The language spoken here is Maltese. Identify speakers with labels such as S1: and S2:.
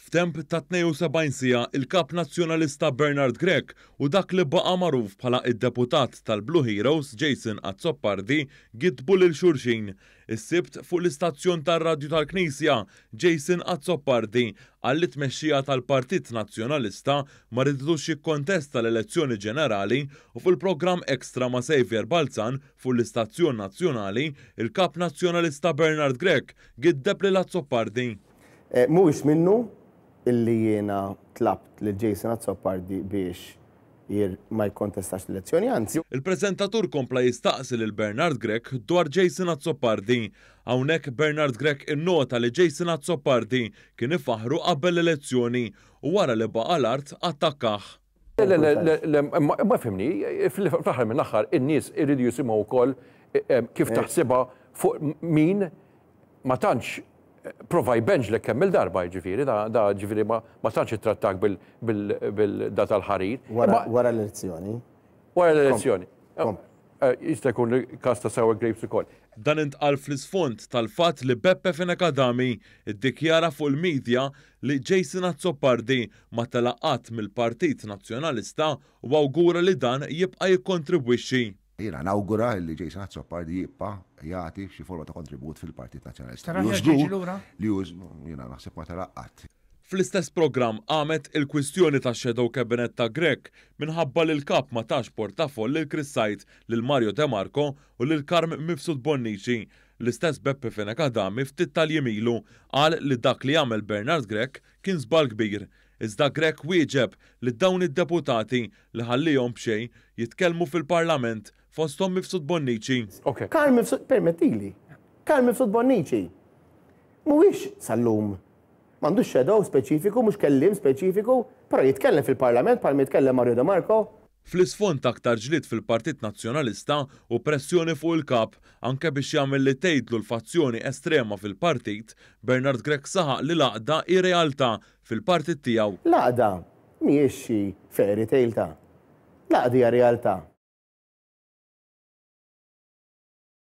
S1: F'temp ta' 72 sija il-kap nazzjonalista Bernard Grek u dak li baqa' magħruf bħala id-deputat tal-Blue Heroes Jason Azzopardi gidbu lil xurxin. Is-sibt fuq l-istazzjon tar-Radju tal-Knisja Jason Azzopardi għalli tmexxija tal-Partit Nazzjonalista ma rridux jikkontesta l-elezzjoni ġenerali u fil-programm ekstra ma' Xavier Balzan fuq l-Istazzjon Nazzjonali il-Kap Nazzjonalista Bernard Grek giddeb li Azzopardi.
S2: Eh, mhuwiex minnu illi jiena tlabt li Jason Azzopardi biex jir ma jkontestax l-elezzjoni, anzi.
S1: Il-prezentatur kompla jistaqsi l bernard Grek dwar Jason Azzopardi. Hawnhekk Bernard Grek innota li Jason Azzopardi kien ifaħru qabel l-elezzjoni u wara li baqa l-art attakkaħ.
S2: Ma fimni, fl-aħħar minn aħħar, in-nies irridu jisimgħu wkoll eh, eh, kif eh. taħsibha fuq min ma tantx prova benġ li kemm il-darba ġifiri, da ġifiri ma tanċi trattak bil-data l-ħarir.
S1: Wara l-elezzjoni?
S2: Wara l-elezzjoni. Eh, eh, jista' jkun kasta ta' sour grapes ukoll. Dan intqal fl-isfond tal-fatt li
S1: Beppe finekadami iddikjara fuq il-medja li Jason Azzopardi ma talaqat mill-Partit Nazzjonalista u awgura li dan jibqa' jikkontribwixxi
S2: Jena nawgura li Jason Hatzopard jibqa jagħti xi forma ta' kontribut fil-Partit Nazzjonalista. Li jużmu, jena naħseb ma talaqqat. Fl-istess programm
S1: għamet il-kwistjoni ta' xedow kabinet ta' Grek minħabba l kap ma tax portafoll lil Krissajt lil Mario De Marco u l Karm Mifsud Bonnici. L-istess Beppe Fenekadami ftit tal-jemilu għal li dak li għamel Bernard Grek kien zbal kbir iżda Grek wieġeb li dawn id-deputati li ħallihom b'xejn jitkellmu fil-Parlament fostom mifsud Bonnici. Kar
S2: Karl mifsud, permettili, Karl mifsud Bonnici.
S1: Mhuwiex sal-lum. Mandu xedow speċifiku, mhux kellim speċifiku, però jitkellem fil-parlament, parmi jitkellem Mario De Marco, fl-isfond aktar ġlit fil-Partit Nazzjonalista u pressjoni fuq il-kap anke biex jagħmel li tgħidlu l-fazzjoni estrema fil-partit, Bernard Grek saħaq li laqda i realtà fil-partit tiegħu. Laqda mhijiex xi fairy tale ta' laqdi hija realtà.